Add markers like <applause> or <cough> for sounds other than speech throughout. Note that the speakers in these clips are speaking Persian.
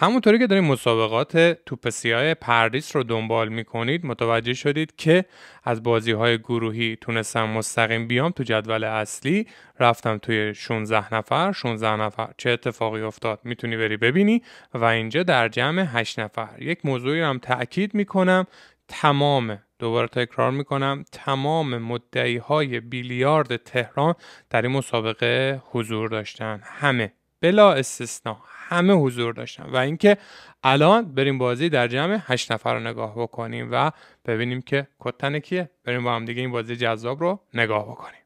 همونطوری که داریم مسابقات توپ سیاه پردیس رو دنبال میکنید متوجه شدید که از بازی های گروهی تونستم مستقیم بیام تو جدول اصلی رفتم توی 16 نفر 16 نفر چه اتفاقی افتاد میتونی بری ببینی و اینجا در جمع 8 نفر یک موضوعی هم تأکید میکنم تمام دوباره تکرار میکنم تمام مدعی های بیلیارد تهران در این مسابقه حضور داشتن همه بلا استثنا همه حضور داشتن و اینکه الان بریم بازی در جمع هشت نفر رو نگاه بکنیم و ببینیم که کتن کیه بریم با هم دیگه این بازی جذاب رو نگاه بکنیم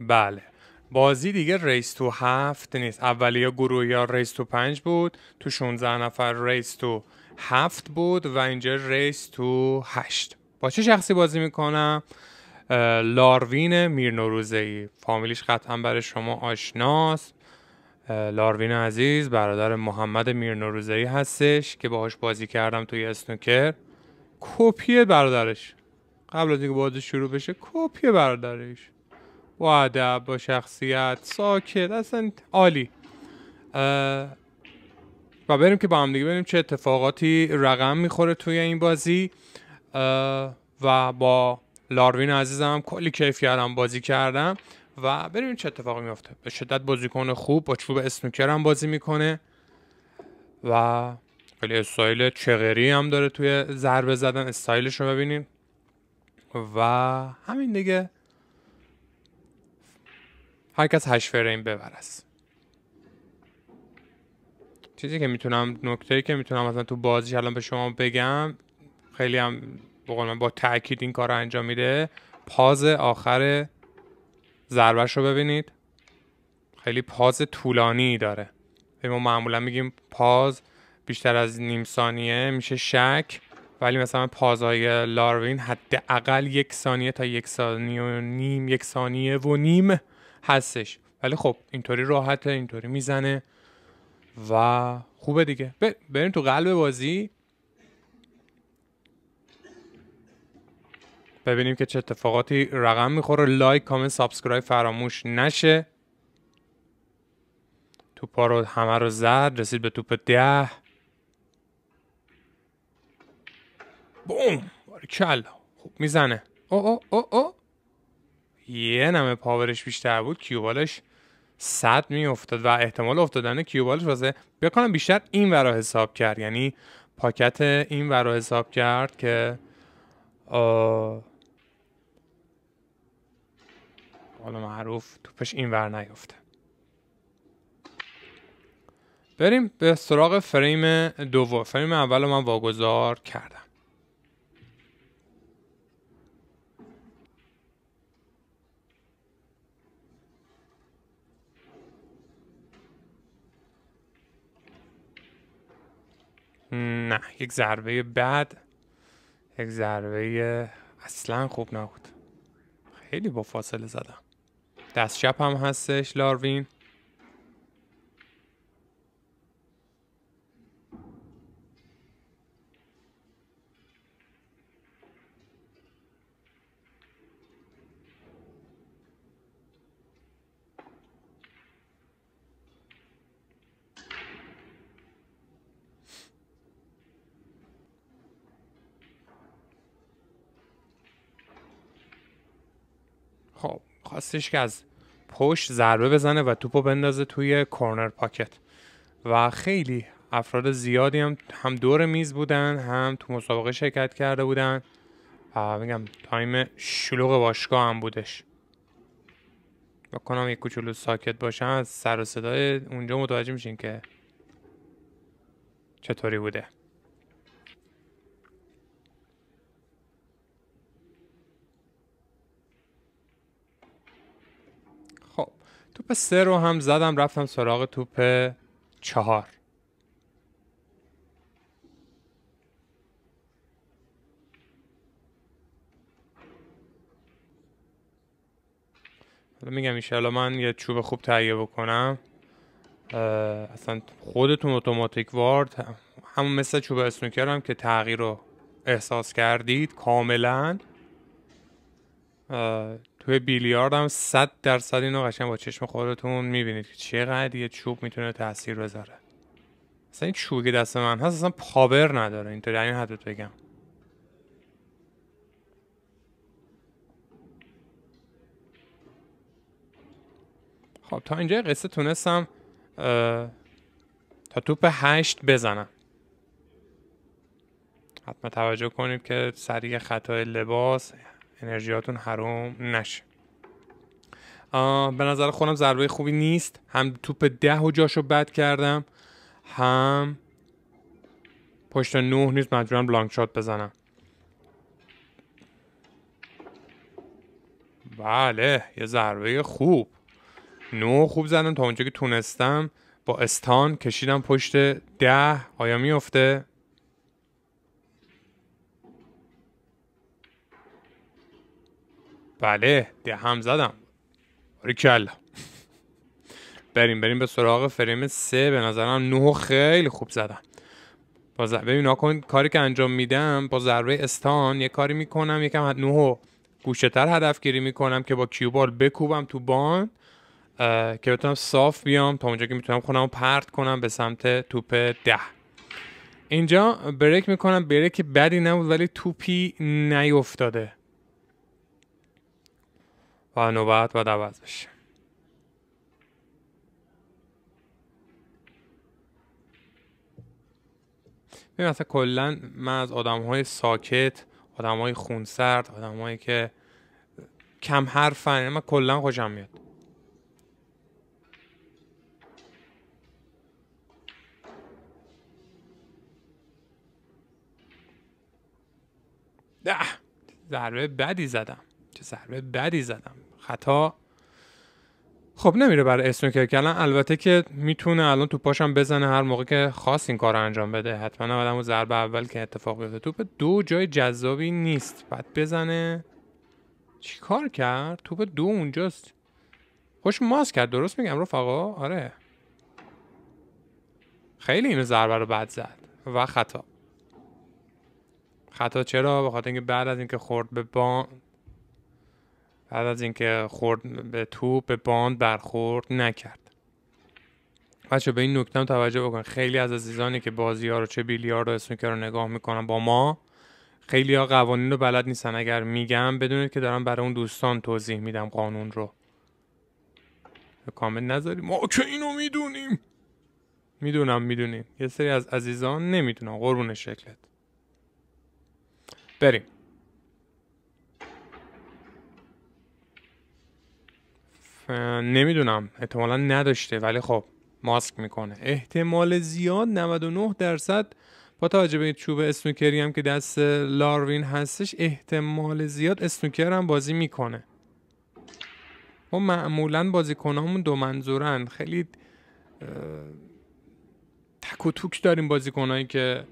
بله بازی دیگه ریس تو هفت نیست یا گروه یا ریس تو پنج بود تو 16 نفر ریس تو هفت بود و اینجا ریس تو هشت با چه شخصی بازی میکنم لاروین میرنوروزی فامیلیش قطعا برای شما آشناست لاروین عزیز برادر محمد میرنوروزی هستش که باهاش بازی کردم توی اسنوکر کپی برادرش قبل از اینکه بازی شروع بشه کپی برادرش با ادب با شخصیت ساکت اصلا عالی و بریم که با هم دیگه بریم چه اتفاقاتی رقم میخوره توی این بازی و با لاروین عزیزم کلی کیف کردم بازی کردم و ببینیم چه اتفاقی میفته به شدت بازیکن خوب با چوب اسنوکر هم بازی میکنه و خیلی استایل چغری هم داره توی ضربه زدن استایلش رو ببینیم و همین دیگه هر کس هشت فریم است چیزی که میتونم نکته که میتونم مثلا تو بازی الان به شما بگم خیلی هم بقول من با تاکید این کار رو انجام میده پاز آخر ضربهش رو ببینید خیلی پاز طولانی داره یعنی ما معمولا میگیم پاز بیشتر از نیم ثانیه میشه شک ولی مثلا پازهای لاروین حداقل یک ثانیه تا یک ثانیه و نیم یک ثانیه و نیم هستش ولی خب اینطوری راحته اینطوری میزنه و خوبه دیگه بریم تو قلب بازی ببینیم که چه اتفاقاتی رقم میخوره لایک کامنت سابسکرایب فراموش نشه توپا رو همه رو زد رسید به توپ ده بوم کلا خوب میزنه او او او او یه نمه پاورش بیشتر بود کیوبالش صد میافتاد و احتمال افتادن کیوبالش واسه بکنم بیشتر این ورا حساب کرد یعنی پاکت این ورا حساب کرد که آه حالا معروف توپش این ور نیفته بریم به سراغ فریم دوم فریم اول من واگذار کردم نه یک ضربه بعد یک ضربه اصلا خوب نبود خیلی با فاصله زدم دست چپ هم هستش لاروین میخواستش که از پشت ضربه بزنه و توپو بندازه توی کورنر پاکت و خیلی افراد زیادی هم هم دور میز بودن هم تو مسابقه شرکت کرده بودن و میگم تایم شلوغ باشگاه هم بودش بکنم یک کوچولو ساکت باشم از سر و صدای اونجا متوجه میشین که چطوری بوده 3 سه رو هم زدم رفتم سراغ توپ چهار میگم ایشالا من یه چوب خوب تهیه بکنم اصلا خودتون اتوماتیک وارد همون مثل چوب اسنوکر هم که تغییر رو احساس کردید کاملا توی بیلیارد هم 100 درصد اینو قشنگ با چشم خودتون میبینید که چقدر یه چوب میتونه تاثیر بذاره اصلا این چوبی دست من هست اصلا پاور نداره اینطوری این حدت بگم خب تا اینجا قصه تونستم تا توپ هشت بزنم حتما توجه کنید که سریع خطای لباس انرژیاتون حروم نشه به نظر خودم ضربه خوبی نیست هم توپ ده و جاشو بد کردم هم پشت نه نیست مجبورم بلانک شات بزنم بله یه ضربه خوب نو خوب زدم تا اونجا که تونستم با استان کشیدم پشت ده آیا میفته بله هم زدم کلا بریم بریم به سراغ فریم سه به نظرم نه خیلی خوب زدم با ضربه ناکن کاری که انجام میدم با ضربه استان یه کاری میکنم یکم حد نوه گوشه تر هدف گیری میکنم که با کیوبال بکوبم تو بان که بتونم صاف بیام تا اونجا که میتونم خودم پرت کنم به سمت توپ ده اینجا بریک میکنم بریک بدی نبود ولی توپی نیفتاده و نوبت باید عوض بشه مثلا کلا من از آدم های ساکت آدم های خونسرد آدم هایی که کم حرفن یعنی من کلا خوشم میاد ده ضربه بدی زدم چه ضربه بدی زدم خطا خب نمیره برای اسنوکر که البته که میتونه الان تو پاشم بزنه هر موقع که خواست این کار انجام بده حتما اول اون ضربه اول که اتفاق بیفته توپ دو جای جذابی نیست بعد بزنه چیکار کرد توپ دو اونجاست خوش ماس کرد درست میگم رفقا آره خیلی اینو ضربه رو بد زد و خطا خطا چرا به خاطر اینکه بعد از اینکه خورد به بان بعد از اینکه خورد به تو به باند برخورد نکرد بچه به این نکته هم توجه بکن خیلی از عزیزانی که بازی ها رو چه بیلیارد رو اسنوکر رو نگاه میکنن با ما خیلی ها قوانین رو بلد نیستن اگر میگم بدونید که دارم برای اون دوستان توضیح میدم قانون رو کامل نذاریم ما که اینو میدونیم میدونم میدونیم یه سری از عزیزان نمیدونم قربون شکلت بریم نمیدونم احتمالا نداشته ولی خب ماسک میکنه احتمال زیاد 99 درصد با توجه به چوب اسنوکری هم که دست لاروین هستش احتمال زیاد اسنوکر هم بازی میکنه ما خب، معمولا بازیکنامون دو منظورن خیلی تک و توک داریم که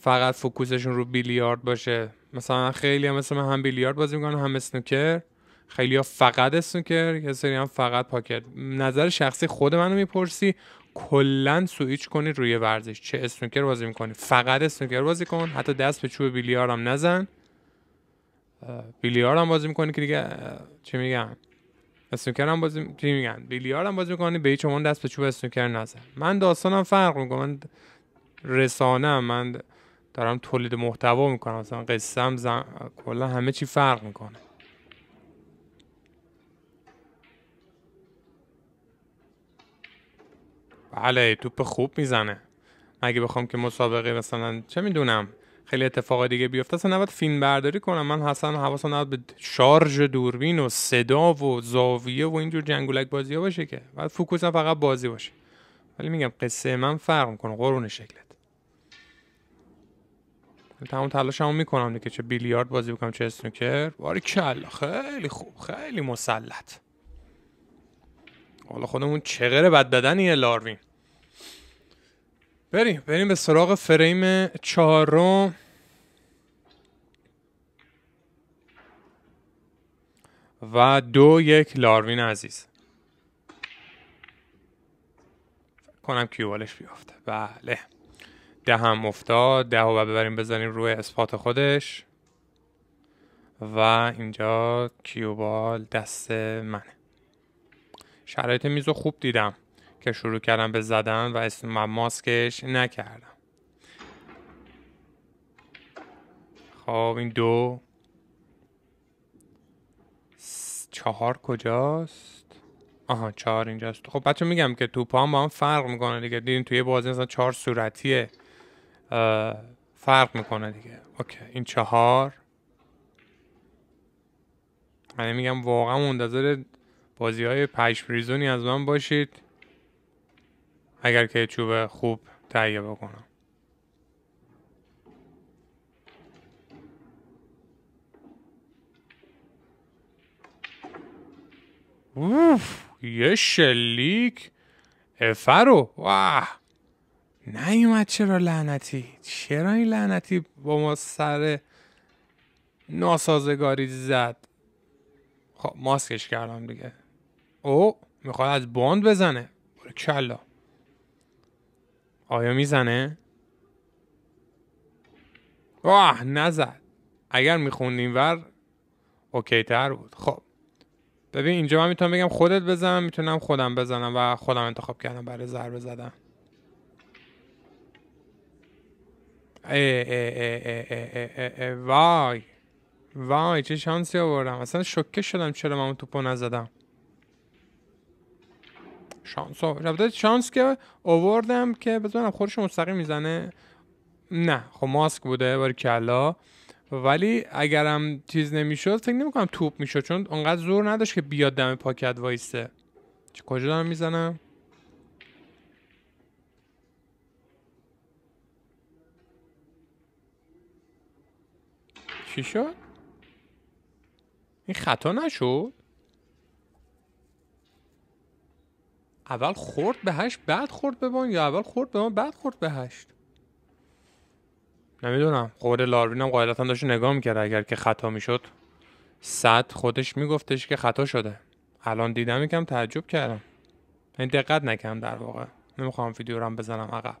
فقط فوکوسشون رو بیلیارد باشه مثلا خیلی هم مثل هم بیلیارد بازی میکنن هم اسنوکر خیلی ها فقط اسنوکر یه سری هم فقط پاکت نظر شخصی خود منو میپرسی کلا سویچ کنی روی ورزش چه اسنوکر بازی میکنی فقط اسنوکر بازی کن حتی دست به چوب بیلیار هم نزن بیلیار هم بازی میکنی که دیگه چی میگن اسنوکر هم بازی چی میگن بیلیار هم بازی میکنی به هیچ دست به چوب اسنوکر نزن من داستانم فرق میکنم من رسانه من دارم تولید محتوا میکنم مثلا قصه کلا همه چی فرق میکنه بله توپ خوب میزنه اگه بخوام که مسابقه مثلا چه میدونم خیلی اتفاق دیگه بیفته اصلا نباید فیلم برداری کنم من حسن حواسم نباید به شارژ دوربین و صدا و زاویه و اینجور جنگولک بازی ها باشه که باید هم فقط بازی باشه ولی میگم قصه من فرق میکنه قرون شکلت تمام تلاش همون میکنم دیگه چه بیلیارد بازی بکنم چه اسنوکر واری کلا خیلی خوب خیلی مسلط حالا خودمون چقدر بد بدنیه لاروین بریم بریم به سراغ فریم چهارم و دو یک لاروین عزیز کنم کیوبالش بیافته بله ده هم افتاد ده و ببریم بزنیم روی اسپات خودش و اینجا کیوبال دست منه شرایط میز رو خوب دیدم که شروع کردم به زدن و اسم ماسکش نکردم خب این دو چهار کجاست آها چهار اینجاست خب بچه میگم که تو هم با هم فرق میکنه دیگه دیدین توی بازی مثلا چهار صورتیه فرق میکنه دیگه اوکی این چهار من میگم واقعا منتظر بازی های پشت ریزونی از من باشید اگر که چوب خوب تهیه بکنم اوف یه شلیک افرو واه نیومد چرا لعنتی چرا این لعنتی با ما سر ناسازگاری زد خب ماسکش کردم دیگه او میخواد از باند بزنه کلا آیا میزنه؟ واه نزد اگر میخوند ور اوکی تر بود خب ببین اینجا من میتونم بگم خودت بزنم میتونم خودم بزنم و خودم انتخاب کردم برای ضربه زدن ای ای وای وای چه شانسی آوردم اصلا شکه شدم چرا من اون توپو نزدم شانس خب، ها. شانس که آوردم که بزنم خودش مستقیم میزنه نه خب ماسک بوده باری کلا ولی اگرم چیز نمیشد فکر کنم توپ میشد چون اونقدر زور نداشت که بیاد دم پاکت وایسته کجا دارم میزنم چی شد این خطا نشد اول خورد به هشت بعد خورد به یا اول خورد به بعد خورد به هشت نمیدونم خورد لاروین هم قاعدتا داشت نگاه میکرد اگر که خطا میشد صد خودش میگفتش که خطا شده الان دیدم یکم تعجب کردم این دقت نکردم در واقع نمیخوام ویدیو رو هم بزنم عقب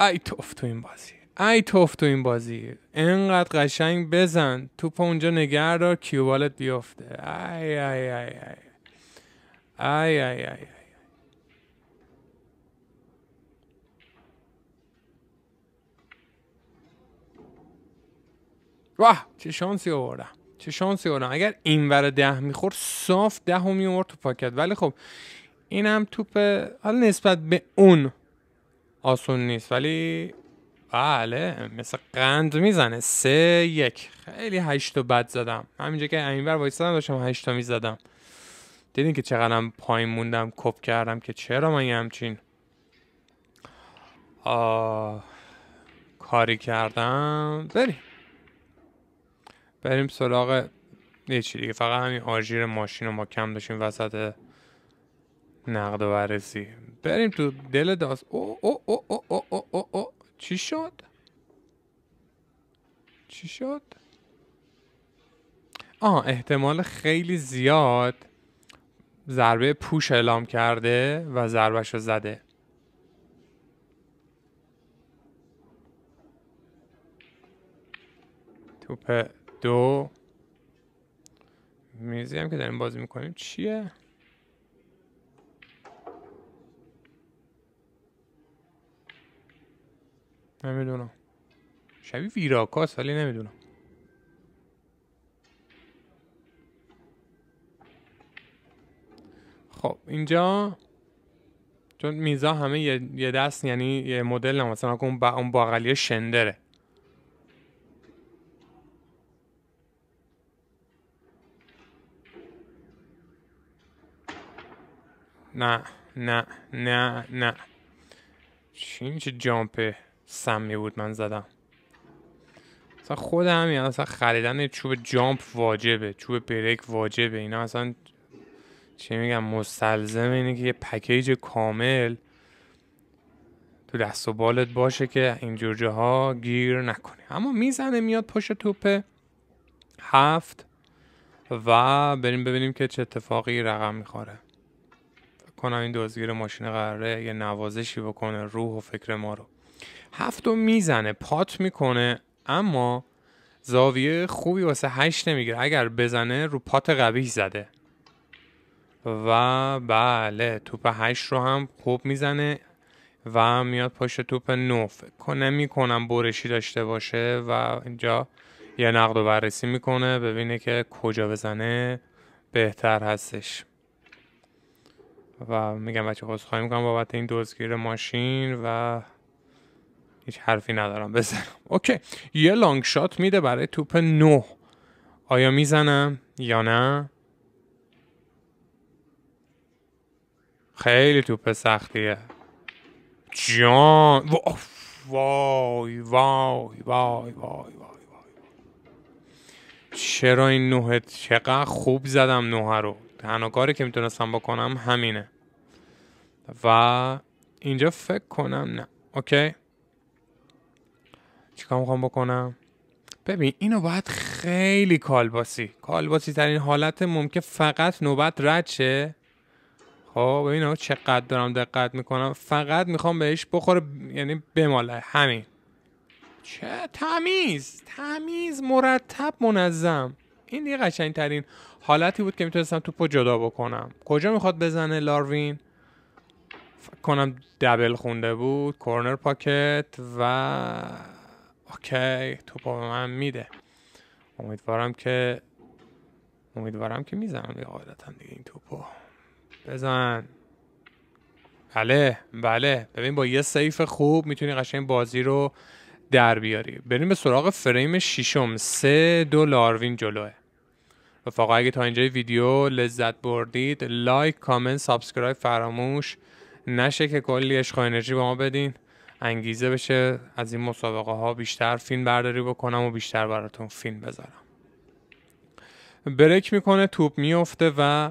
ای توف تو این بازی ای توف تو این بازی انقدر قشنگ بزن توپ اونجا نگه کیوبالت بیفته ای ای, ای. Ay, ay, ay. واه چه شانسی آوردم چه شانسی آوردم اگر این ور ده میخور صاف ده همی میورد تو پاکت ولی خب این هم توپ حالا نسبت به اون آسون نیست ولی بله مثل قند میزنه سه یک خیلی هشتو بد زدم همینجا که اینور وایستادم داشتم هشتو میزدم دیدین که چقدرم پایین موندم کپ کردم که چرا من یه همچین آه... کاری کردم بریم بریم سراغ یه چی دیگه فقط همین آژیر ماشین رو ما کم داشتیم وسط نقد و بررسی بریم تو دل داست او او او او او او او چی شد چی شد آه احتمال خیلی زیاد ضربه پوش اعلام کرده و ضربش رو زده توپ دو میزی هم که داریم بازی میکنیم چیه؟ نمیدونم شبیه ویراکاس ولی نمیدونم خب اینجا چون میزا همه یه دست یعنی یه مدل نه مثلا اون با اون شندره نه نه نه نه چی چه جامپ سمی بود من زدم اصلا خود همین یعنی اصلا خریدن چوب جامپ واجبه چوب بریک واجبه اینا اصلا چی میگم مستلزم اینه که یه پکیج کامل تو دست و بالت باشه که این اینجور ها گیر نکنه اما میزنه میاد پشت توپ هفت و بریم ببینیم که چه اتفاقی رقم میخوره کنم این دوزگیر ماشین قراره یه نوازشی بکنه روح و فکر ما رو هفت رو میزنه پات میکنه اما زاویه خوبی واسه هشت نمیگیره اگر بزنه رو پات قبیح زده و بله توپ هشت رو هم خوب میزنه و میاد پشت توپ 9 فکر کنه میکنم برشی داشته باشه و اینجا یه نقد و بررسی میکنه ببینه که کجا بزنه بهتر هستش و میگم بچه خواهی میکنم بابت این دوزگیر ماشین و هیچ حرفی ندارم بزنم اوکی یه لانگ شات میده برای توپ نو آیا میزنم یا نه خیلی توپ سختیه جان وای وای وای وای وای چرا این نوهت چقدر خوب زدم نوه رو تنها کاری که میتونستم بکنم همینه و اینجا فکر کنم نه اوکی چیکار میخوام بکنم ببین اینو باید خیلی کالباسی کالباسی ترین حالت ممکن فقط نوبت رد شه خب ببینم چقدر دارم دقت میکنم فقط میخوام بهش بخوره یعنی بماله همین چه تمیز تمیز مرتب منظم این دیگه قشنگ ترین حالتی بود که میتونستم توپو جدا بکنم کجا میخواد بزنه لاروین فکر کنم دبل خونده بود کورنر پاکت و اوکی توپو به من میده امیدوارم که امیدوارم که میزنم دیگه هم دیگه این توپو بزن بله بله ببین با یه سیف خوب میتونی قشنگ بازی رو در بیاری بریم به سراغ فریم ششم سه دو لاروین جلوه رفقا اگه تا اینجای ویدیو لذت بردید لایک کامنت سابسکرایب فراموش نشه که کلی عشق و انرژی به ما بدین انگیزه بشه از این مسابقه ها بیشتر فیلم برداری بکنم و بیشتر براتون فیلم بذارم بریک میکنه توپ میفته و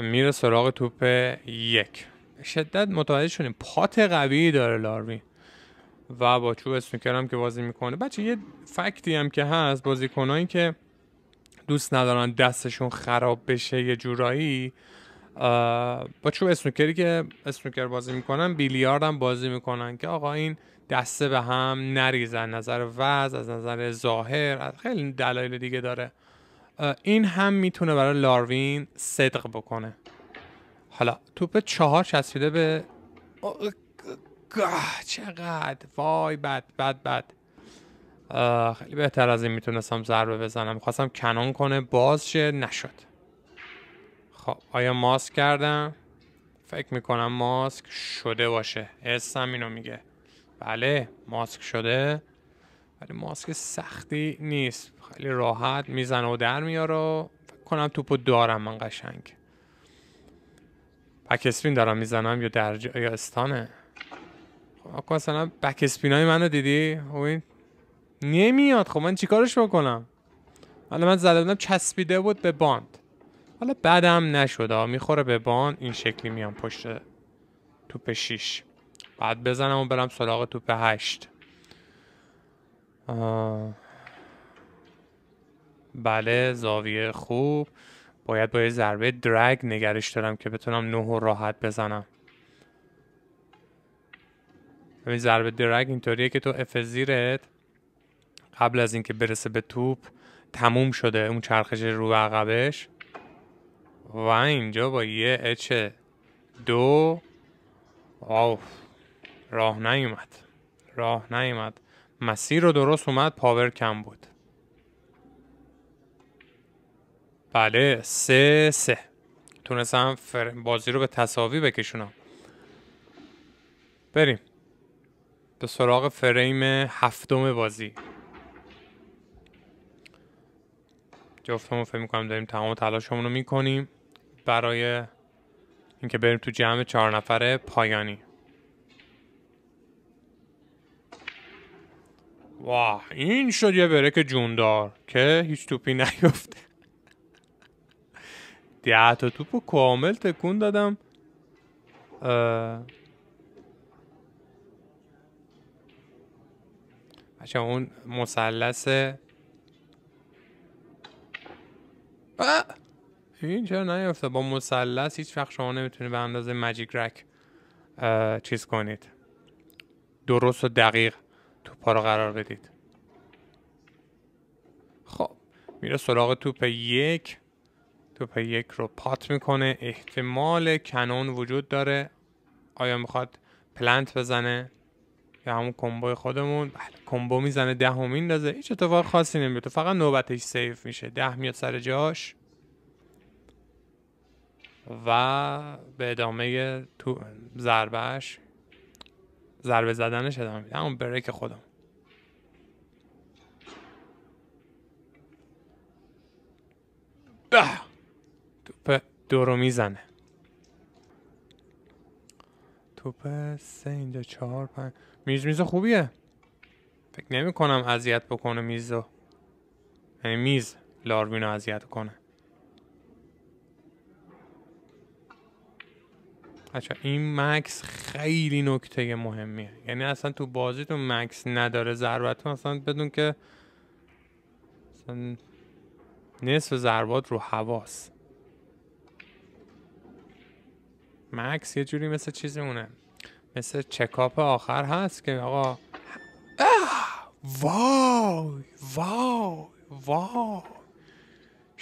میره سراغ توپ یک شدت متوجه شدیم پات قوی داره لاروی و با چوب اسنوکر هم که بازی میکنه بچه یه فکتی هم که هست بازیکنایی که دوست ندارن دستشون خراب بشه یه جورایی با چوب اسنوکری که اسنوکر بازی میکنن بیلیارد هم بازی میکنن که آقا این دسته به هم نریزن نظر وز از نظر ظاهر خیلی دلایل دیگه داره این هم میتونه برای لاروین صدق بکنه حالا توپ چهار چسبیده به چقدر وای بد بد بد خیلی بهتر از این میتونستم ضربه بزنم خواستم کنون کنه باز شه نشد خب آیا ماسک کردم فکر میکنم ماسک شده باشه اسم اینو میگه بله ماسک شده ولی ماسک سختی نیست خیلی راحت میزنه و در میاره فکر کنم توپو دارم من قشنگ بکسپین دارم میزنم یا در یا استانه خب مثلا بک های منو دیدی خب، این نمیاد خب من چیکارش بکنم حالا من زده بودم چسبیده بود به باند حالا بعدم نشده میخوره به باند این شکلی میام پشت توپ 6 بعد بزنم و برم سراغ توپ هشت بله زاویه خوب باید با یه ضربه درگ نگرش دارم که بتونم نه راحت بزنم این ضربه درگ اینطوریه که تو اف زیرت قبل از اینکه برسه به توپ تموم شده اون چرخش رو عقبش و اینجا با یه اچ دو آف راه نیومد راه نیومد مسیر رو درست اومد پاور کم بود بله سه سه تونستم بازی رو به تصاوی بکشونم بریم به سراغ فریم هفتم بازی جفتمون فکر میکنم داریم تمام تلاشمون رو میکنیم برای اینکه بریم تو جمع چهار نفره پایانی واه این شد یه برک جوندار که هیچ توپی نیفته ده تا توپو کامل تکون دادم بچه اون مسلسه این چرا نیفته با مسلس هیچ وقت شما نمیتونید به اندازه مجیک رک چیز کنید درست و دقیق پا رو قرار بدید خب میره سراغ توپ یک توپ یک رو پات میکنه احتمال کنون وجود داره آیا میخواد پلنت بزنه یا همون کمبو خودمون بله کمبو میزنه ده و میندازه هیچ اتفاق خاصی نمیفته فقط نوبتش سیف میشه ده میاد سر جاش و به ادامه تو ضربهش ضربه زدنش ادامه میدم اون بریک خودم توپ دو میزنه توپ سه اینجا چهار پنج میز میز خوبیه فکر نمی کنم اذیت بکنه میزو یعنی میز لاروینو اذیت کنه بچه این مکس خیلی نکته مهمیه یعنی اصلا تو بازیتون مکس نداره ضربت اصلا بدون که اصلا نصف ضربات رو حواس مکس یه جوری مثل چیزی مثل چکاپ آخر هست که آقا وای وای وای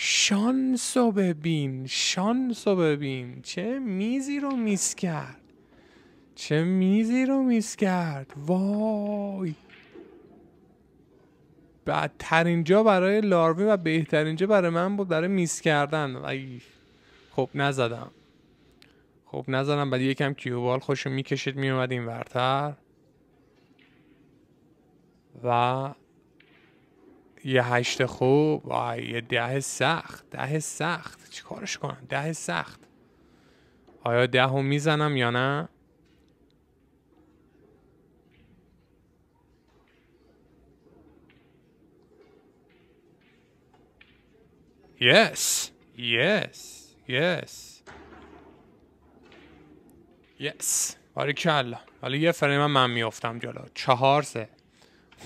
شانسو ببین شانسو ببین چه میزی رو میز کرد چه میزی رو میز کرد وای بدترین جا برای لاروی و بهترین جا برای من بود برای میز کردن ای. خب نزدم خب نزدم بعد یکم کیوبال خوشو میکشید میومد این ورتر و یه هشت خوب و یه ده سخت ده سخت کارش کنم ده سخت آیا ده رو میزنم یا نه یس یس یس یس باریکلا کلا حالا یه فریم من, من میافتم جلو چهار سه <laughs>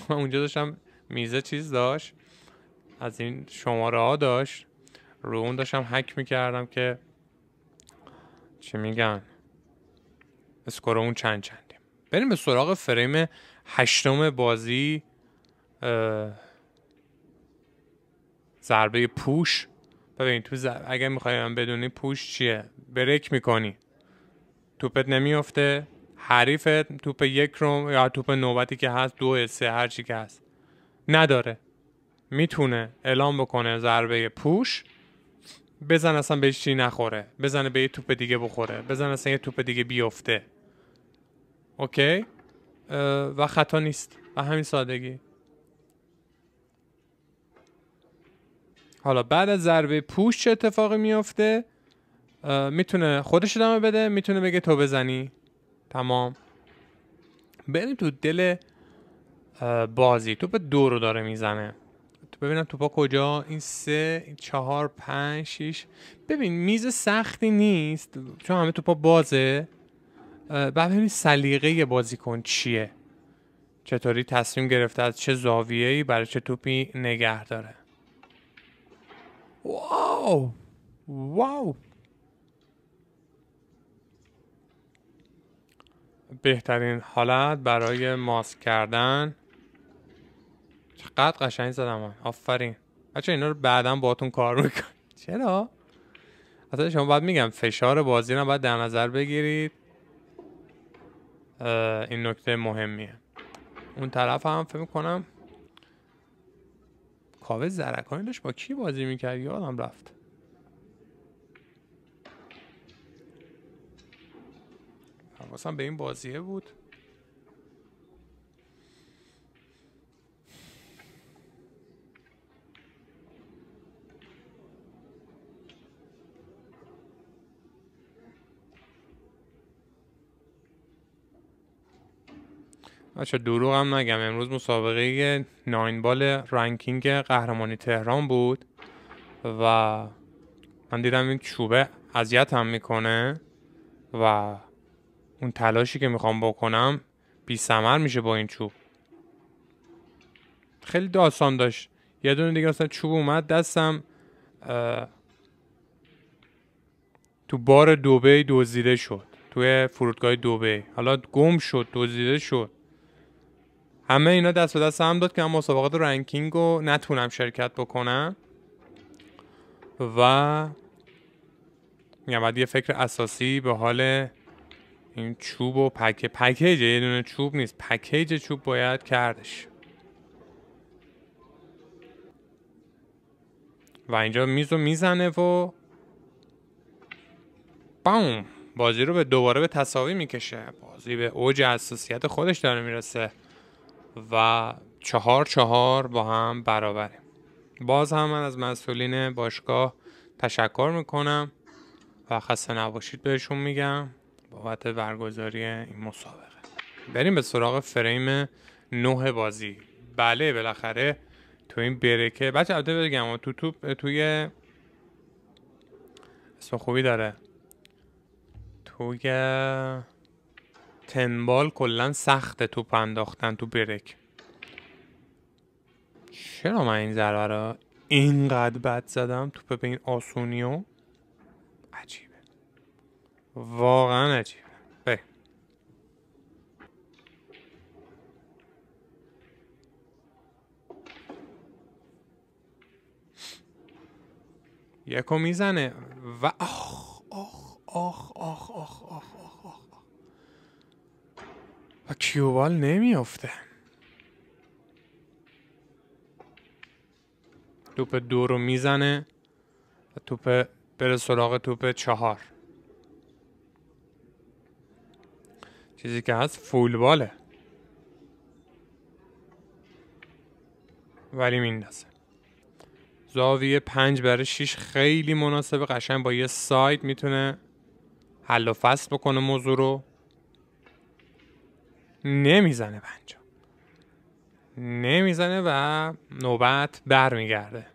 اونجا داشتم میزه چیز داشت از این شماره ها داشت رو اون داشتم حک میکردم که چی میگن اسکور اون چند چندیم بریم به سراغ فریم هشتم بازی ضربه پوش ببین تو زر... اگه میخوایم بدونی پوش چیه بریک میکنی توپت نمیفته حریفت توپ یک رو یا توپ نوبتی که هست دو سه هر که هست نداره میتونه اعلام بکنه ضربه پوش بزن اصلا بهش چی نخوره بزنه به یه توپ دیگه بخوره بزن اصلا یه توپ دیگه بیفته اوکی و خطا نیست و همین سادگی حالا بعد از ضربه پوش چه اتفاقی میفته میتونه خودش ادامه بده میتونه بگه تو بزنی تمام بریم تو دل بازی توپ دو رو داره میزنه تو ببینم توپ کجا این سه چهار پنج شیش ببین میز سختی نیست چون همه توپا بازه بعد ببینید سلیقه بازیکن چیه چطوری تصمیم گرفته از چه ای برای چه توپی نگه داره واو واو بهترین حالت برای ماسک کردن چقدر قشنگ زدم آفرین بچه اینا رو بعدا باهاتون کار میکنم چرا اصلا شما باید میگم فشار بازی رو باید در نظر بگیرید این نکته مهمیه اون طرف هم فکر کنم کاوه زرکانی داشت با کی بازی میکرد یادم رفت حواسم به این بازیه بود بچه دروغ هم نگم امروز مسابقه ناین بال رنکینگ قهرمانی تهران بود و من دیدم این چوبه اذیت هم میکنه و اون تلاشی که میخوام بکنم بی سمر میشه با این چوب خیلی داستان داشت یه دونه دیگه اصلا چوب اومد دستم تو بار دوبه دزدیده شد توی فرودگاه دوبه حالا گم شد دزدیده شد همه اینا دست به دست هم داد که من مسابقات رنکینگ رو نتونم شرکت بکنم و یه بعد یه فکر اساسی به حال این چوب و پک پکیج یه دونه چوب نیست پکیج چوب باید کردش و اینجا میز رو میزنه و باوم بازی رو به دوباره به تصاوی میکشه بازی به اوج حساسیت خودش داره میرسه و چهار چهار با هم برابره باز هم من از مسئولین باشگاه تشکر میکنم و خسته نباشید بهشون میگم بابت برگزاری این مسابقه بریم به سراغ فریم نوه بازی بله بالاخره تو این برکه بچه عبده بگم تو تو توی اسم خوبی داره توی تنبال کلا سخت توپ انداختن تو برک چرا من این ضربه را اینقدر بد زدم توپه به این آسونیو عجیبه واقعا عجیبه به. یکو میزنه و آخ آخ آخ آخ آخ آخ, آخ. کیوبال نمیافته توپ دو رو میزنه و توپ بره سراغ توپ چهار چیزی که هست فولباله ولی میندازه زاویه پنج برای شیش خیلی مناسبه قشنگ با یه سایت میتونه حل و فصل بکنه موضوع رو نمیزنه بنجو نمیزنه و نوبت برمیگرده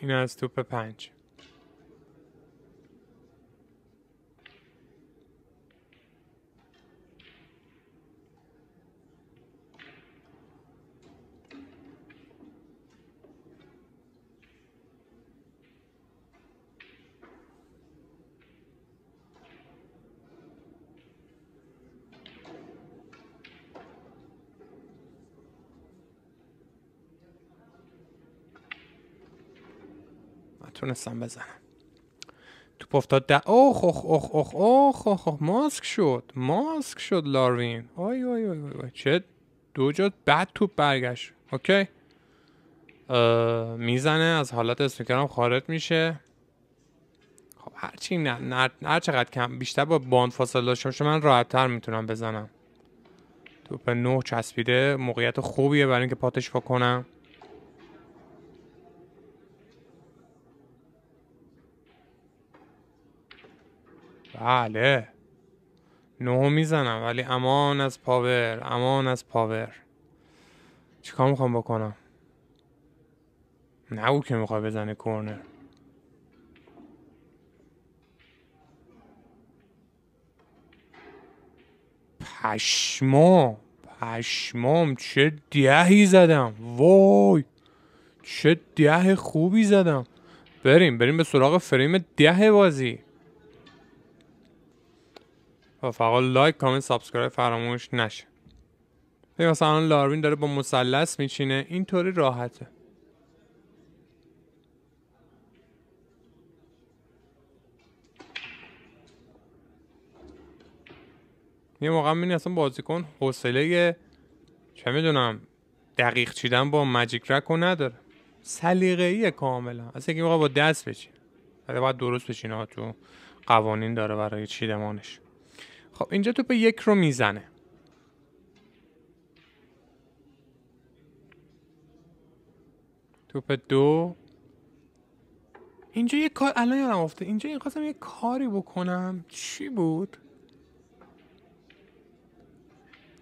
این از توپ پنج تونستم بزنم توپ افتاد ده اوخ اوخ اوخ اوخ اوخ اوخ ماسک شد ماسک شد لاروین آی آی آی, آی. چه دو جا بعد توپ برگشت اوکی میزنه از حالت اسپیکرم خارج میشه خب هرچی نه, نه هر چقدر کم بیشتر با باند فاصله داشته باشه من راحت تر میتونم بزنم توپ نه چسبیده موقعیت خوبیه برای اینکه پاتش کنم بله نه میزنم ولی امان از پاور امان از پاور چیکار میخوام بکنم نه او که میخوای بزنه کورنر پشمام پشمام چه دهی زدم وای چه ده خوبی زدم بریم بریم به سراغ فریم ده بازی فقط لایک کامنت سابسکرایب فراموش نشه ببین مثلا لاروین داره با مثلث میچینه اینطوری راحته یه موقع من اصلا بازیکن حوصله چه میدونم دقیق چیدن با مجیک رکو نداره سلیقه ای کاملا اصلا که موقع با دست بچین باید درست بچینه تو قوانین داره برای چیدمانش خب اینجا توپ یک رو میزنه توپ دو اینجا یه کار الان یادم افته اینجا این خواستم یه کاری بکنم چی بود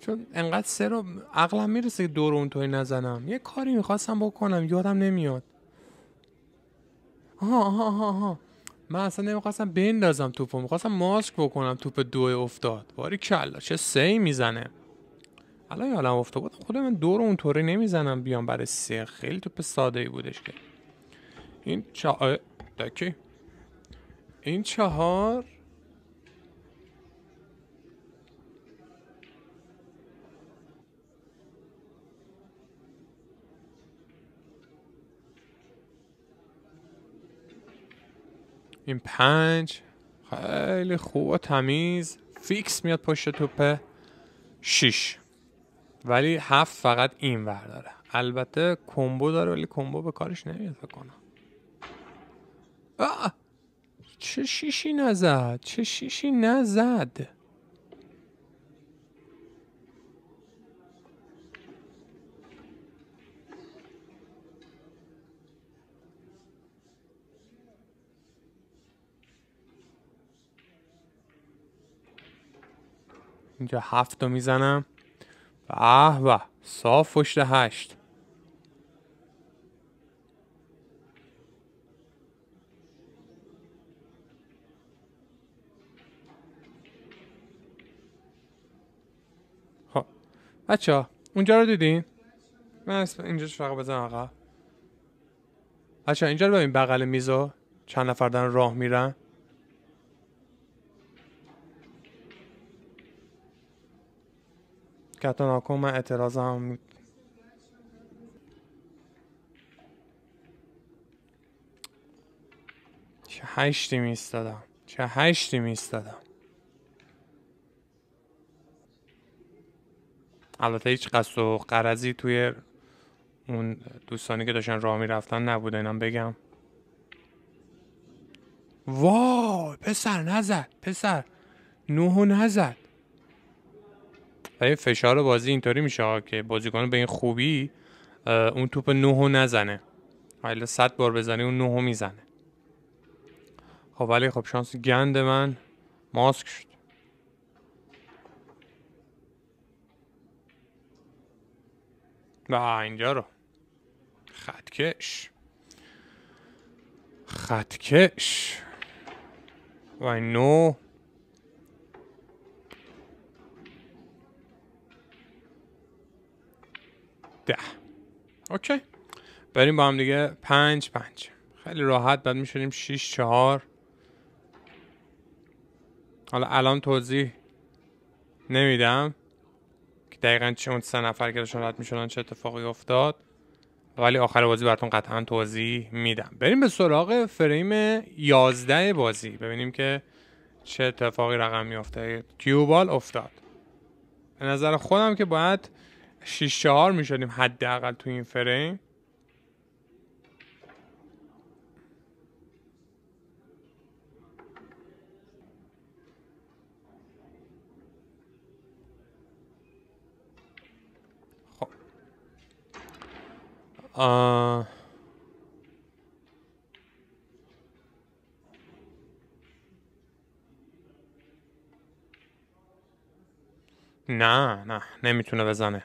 چون انقدر سه رو عقلم میرسه که دو رو اونطوری نزنم یه کاری میخواستم بکنم یادم نمیاد آها آها آها آها من اصلا نمیخواستم بندازم توپو میخواستم ماسک بکنم توپ دو افتاد باری کلا چه سه میزنه الان حالم افتاد خود من دور اونطوری نمیزنم بیام برای سه خیلی توپ ساده ای بودش که این چهار دکی این چهار این پنج خیلی خوب و تمیز فیکس میاد پشت توپه شیش ولی هفت فقط این ور داره البته کمبو داره ولی کمبو به کارش نمیاد بکنم آه! چه شیشی نزد چه شیشی نزد اینجا هفت رو میزنم به به صاف پشت هشت خب بچه ها اونجا رو دیدین من اینجا فقط بزنم آقا بچه ها اینجا رو ببین بغل میزو چند نفر دارن راه میرن شرکت اعتراض من اعتراضم چه هشتی میستادم چه هشتی میستادم البته هیچ قصد و قرضی توی اون دوستانی که داشتن راه میرفتن نبوده اینم بگم وای پسر نزد پسر نوهو نزد این فشار بازی اینطوری میشه که بازیکن به این خوبی اون توپ نوهو نزنه حالا صد بار بزنه اون نوهو میزنه خب ولی خب شانس گند من ماسک شد و اینجا رو خطکش خطکش و نو ده اوکی بریم با هم دیگه پنج پنج خیلی راحت بعد میشونیم شیش چهار حالا الان توضیح نمیدم که دقیقا چه اون سه نفر که داشتن میشدن چه اتفاقی افتاد ولی آخر بازی براتون قطعا توضیح میدم بریم به سراغ فریم 11 بازی ببینیم که چه اتفاقی رقم میافته کیوبال افتاد به نظر خودم که باید 6 4 میشدیم حداقل تو این فریم خب. نه نه نمیتونه بزنه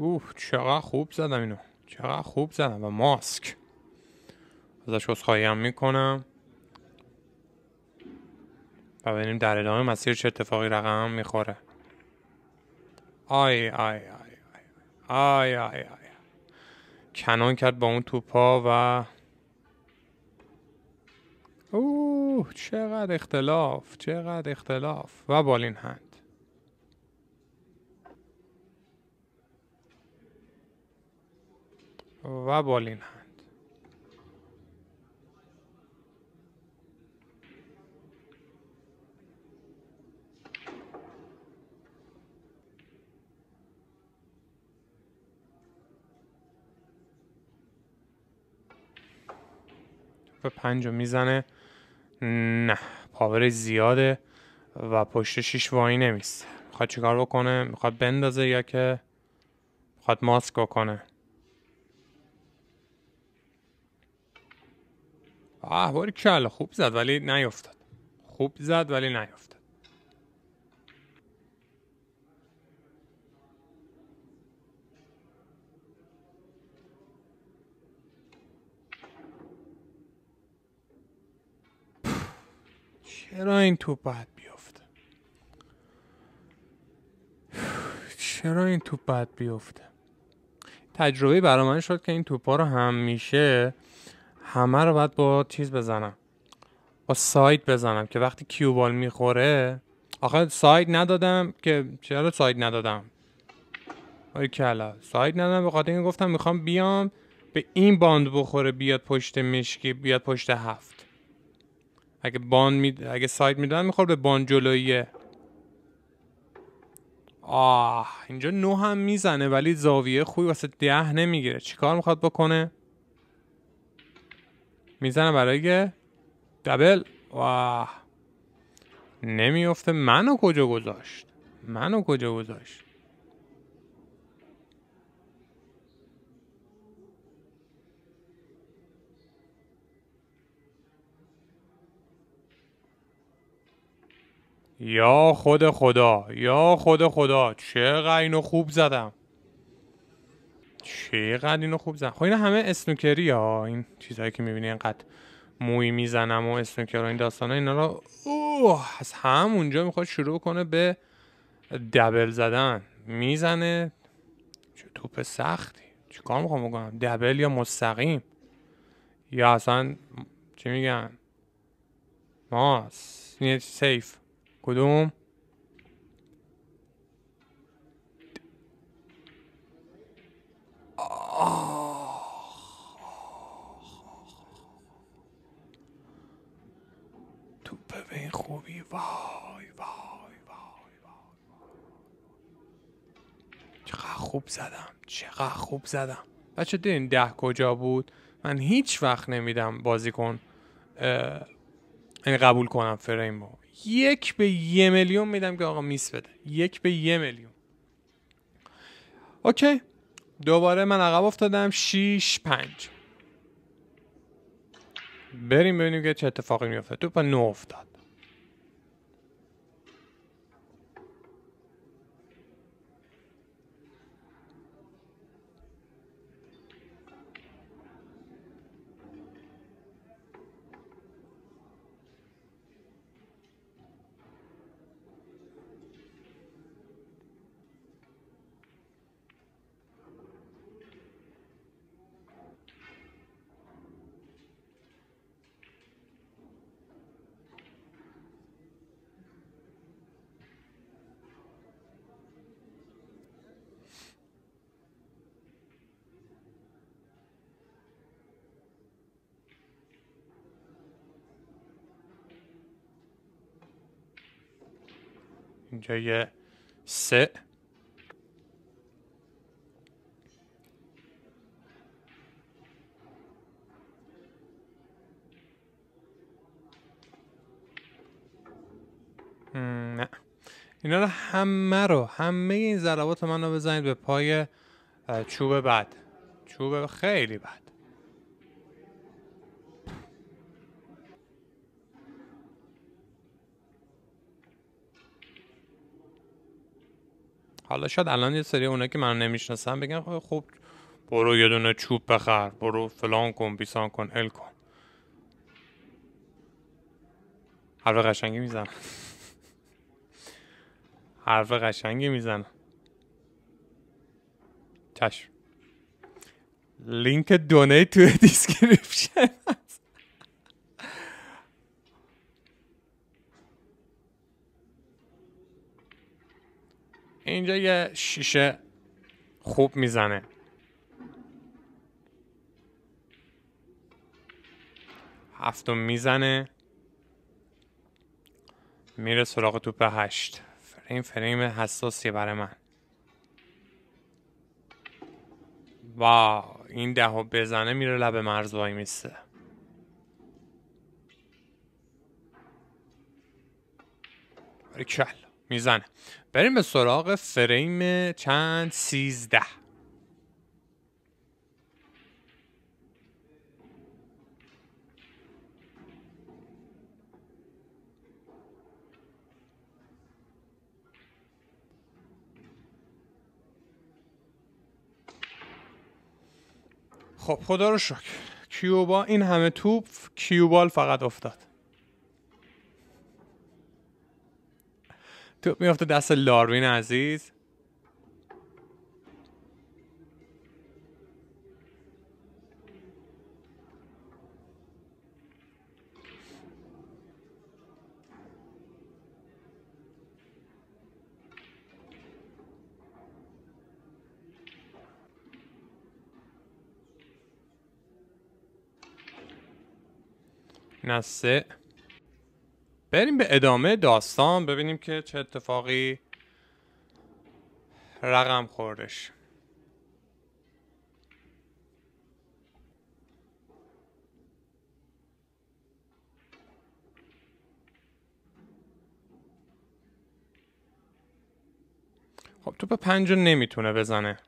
اوه چقدر خوب زدم اینو چقدر خوب زدم و ماسک ازش از هم میکنم و ببینیم در ادامه مسیر چه اتفاقی رقم میخوره آی آی آی آی آی آی کنان کرد با اون توپا و اوه چقدر اختلاف چقدر اختلاف و بالین هند و بالین هند به پنج میزنه نه پاور زیاده و پشت شیش وای نمیسته میخواد چیکار بکنه میخواد بندازه یا که میخواد ماسک بکنه احوار کلا خوب زد ولی نیفتاد خوب زد ولی نیفتاد چرا این توپ باید بیفته چرا این توپ باید بیفته تجربه برای من شد که این توپا رو همیشه همه رو باید با چیز بزنم با ساید بزنم که وقتی کیوبال میخوره آخه ساید ندادم که چرا ساید ندادم آی کلا ساید ندادم به خاطر اینکه گفتم میخوام بیام به این باند بخوره بیاد پشت مشکی بیاد پشت هفت اگه باند می... اگه ساید میدادم میخوره به باند جلویه آه اینجا نو هم میزنه ولی زاویه خوبی واسه ده نمیگیره چیکار میخواد بکنه میزنه برای دبل واه نمیفته منو کجا گذاشت منو کجا گذاشت یا خود خدا یا خود خدا چه و خوب زدم چقدر اینو خوب زن خب این همه اسنوکری ها این چیزهایی که میبینی اینقدر موی میزنم و اسنوکر این داستان ها اینا رو اوه از همونجا میخواد شروع کنه به دبل زدن میزنه توپ سختی چیکار میخوام بکنم دبل یا مستقیم یا اصلا چی میگن ماس یعنی سیف کدوم تو به خوبی وای وای وای چقدر خوب زدم چقدر خوب زدم بچه دیدین ده کجا بود من هیچ وقت نمیدم بازیکن یعنی قبول کنم فریم با یک به یه میلیون میدم که آقا میس بده یک به یه میلیون اوکی دوباره من عقب افتادم 6 5 بریم ببینیم که چه اتفاقی میفته توپ 9 افتاد اینجا یه سه نه اینا همه رو همه این ضربات من رو بزنید به پای چوب بعد چوب خیلی بد حالا شاید الان یه سری اونا که من نمیشناسم بگن خب برو یه دونه چوب بخر برو فلان کن بیسان کن ال کن حرف قشنگی میزنم حرف قشنگی میزنم چشم لینک دونه توی دیسکریپشن اینجا یه شیشه خوب میزنه هفتم میزنه میره سراغ توپ هشت فریم فریم حساسی برای من و این ده ها بزنه میره لب مرز وای میسته آره، کل میزنه بریم به سراغ فریم چند سیزده خب خدا رو شکر کیوبا این همه توپ کیوبال فقط افتاد تو میفته دست لاروین عزیز نه سه بریم به ادامه داستان ببینیم که چه اتفاقی رقم خوردش خب توپ پنج نمیتونه بزنه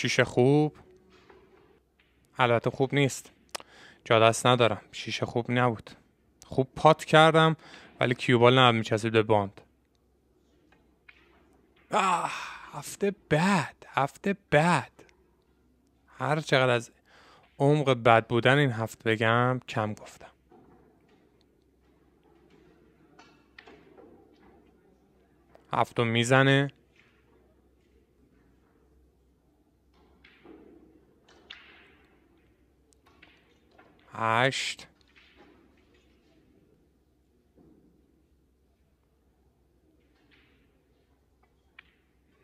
شیشه خوب البته خوب نیست جا دست ندارم شیشه خوب نبود خوب پات کردم ولی کیوبال نبود میچسید به باند هفته بعد هفته بعد هر چقدر از عمق بد بودن این هفته بگم کم گفتم هفتم میزنه هشت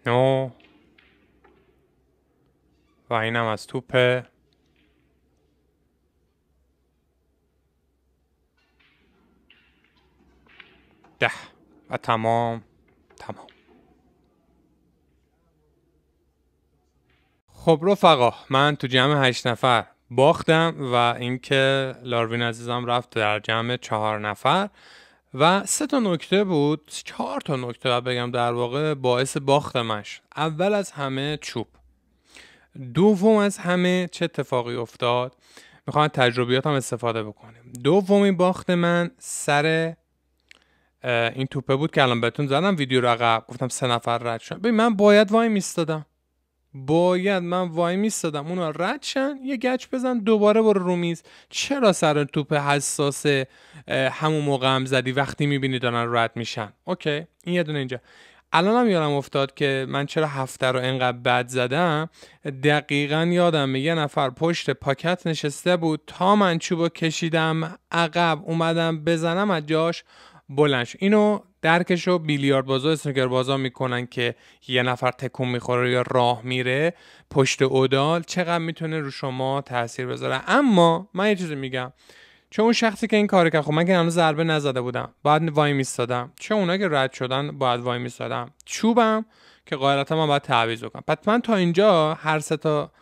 نو و اینم از توپه ده و تمام تمام خب رفقا من تو جمع هشت نفر باختم و اینکه لاروین عزیزم رفت در جمع چهار نفر و سه تا نکته بود چهار تا نکته بگم در واقع باعث باختمش اول از همه چوب دوم از همه چه اتفاقی افتاد میخوام تجربیاتم استفاده بکنیم دومی باخت من سر این توپه بود که الان بهتون زدم ویدیو عقب گفتم سه نفر رد شدن ببین من باید وای میستادم باید من وای میستادم اونا رد شن یه گچ بزن دوباره برو رومیز چرا سر توپ حساس همون موقع هم زدی وقتی میبینی دارن رد میشن اوکی این یه دونه اینجا الان هم یادم افتاد که من چرا هفته رو انقدر بد زدم دقیقا یادم یه نفر پشت پاکت نشسته بود تا من چوبو کشیدم عقب اومدم بزنم از جاش بلنش اینو درکش رو بیلیارد بازا اسنوکر بازا میکنن که یه نفر تکون میخوره یا راه میره پشت اودال چقدر میتونه رو شما تاثیر بذاره اما من یه چیزی میگم چه اون شخصی که این کار کرد خب من که هنوز ضربه نزده بودم بعد وای میستادم چه اونا که رد شدن باید وای میستادم چوبم که قاعدتا من باید تعویز کنم پت من تا اینجا هر سه تا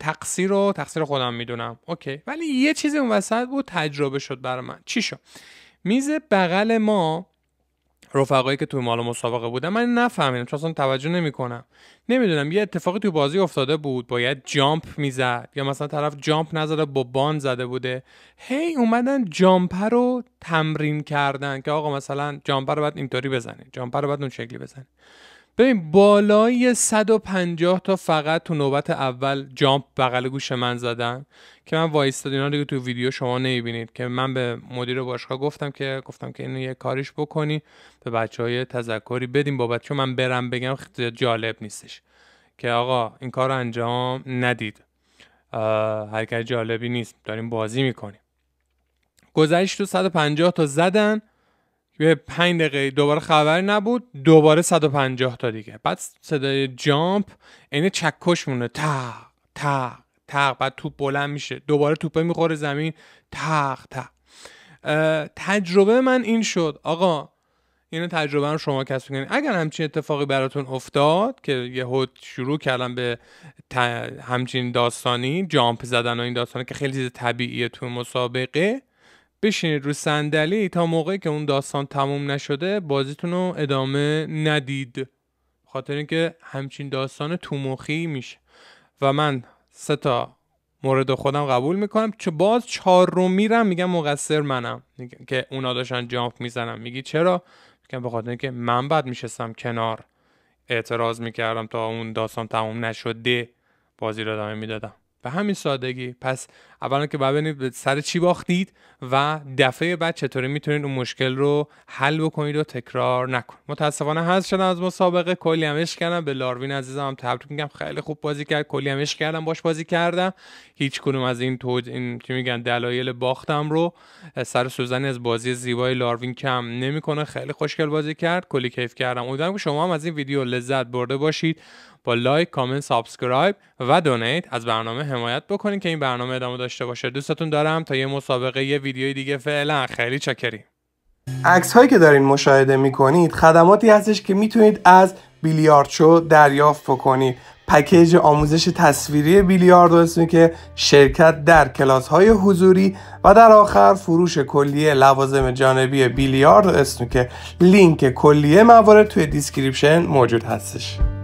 تقصیر رو تقصیر خودم میدونم اوکی ولی یه چیزی اون وسط بود تجربه شد برای من چی شد میز بغل ما رفقایی که توی مال مسابقه بودن من نفهمیدم چون اصلا توجه نمیکنم نمیدونم یه اتفاقی تو بازی افتاده بود باید جامپ میزد یا مثلا طرف جامپ نزده با بان زده بوده هی اومدن جامپر رو تمرین کردن که آقا مثلا جامپر رو باید اینطوری بزنی جامپر رو باید اون شکلی بزنی ببین بالای 150 تا فقط تو نوبت اول جامپ بغل گوش من زدن که من وایستاد اینا دیگه تو ویدیو شما نمیبینید که من به مدیر باشگاه گفتم که گفتم که اینو یه کاریش بکنی به بچه های تذکری بدیم بابت چون من برم بگم جالب نیستش که آقا این کار انجام ندید حرکت جالبی نیست داریم بازی میکنیم گذشت تو 150 تا زدن یه پنج دقیقه دوباره خبر نبود دوباره 150 تا دیگه بعد صدای جامپ عین چکش مونه تق تق تق بعد توپ بلند میشه دوباره توپه میخوره زمین تق تق تجربه من این شد آقا اینو تجربه رو شما کسب کنید اگر همچین اتفاقی براتون افتاد که یهو شروع کردم به همچین داستانی جامپ زدن و این داستانی که خیلی چیز طبیعیه تو مسابقه بشینید رو صندلی تا موقعی که اون داستان تموم نشده بازیتون رو ادامه ندید خاطر اینکه همچین داستان تومخی میشه و من سه تا مورد خودم قبول میکنم چه باز چهار رو میرم میگم مقصر منم که اونا داشتن جامپ میزنم میگی چرا میگم به خاطر اینکه من بعد میشستم کنار اعتراض میکردم تا اون داستان تموم نشده بازی رو ادامه میدادم به همین سادگی پس اولا که باید ببینید سر چی باختید و دفعه بعد چطوری میتونید اون مشکل رو حل بکنید و تکرار نکنید متاسفانه هست شدن از مسابقه کلی همش کردم به لاروین عزیزم هم تبریک میگم خیلی خوب بازی کرد کلی همش کردم باش بازی کردم هیچ کدوم از این توج... این چی میگن دلایل باختم رو سر سوزن از بازی زیبای لاروین کم نمیکنه خیلی خوشگل بازی کرد کلی کیف کردم امیدوارم که شما هم از این ویدیو لذت برده باشید با لایک کامنت سابسکرایب و دونیت از برنامه حمایت بکنید که این برنامه ادامه داشته داشته باشه دوستتون دارم تا یه مسابقه یه دیگه فعلا خیلی چکریم عکس هایی که دارین مشاهده میکنید خدماتی هستش که میتونید از بیلیارد شو دریافت بکنید پکیج آموزش تصویری بیلیارد و که شرکت در کلاس های حضوری و در آخر فروش کلیه لوازم جانبی بیلیارد و که لینک کلیه موارد توی دیسکریپشن موجود هستش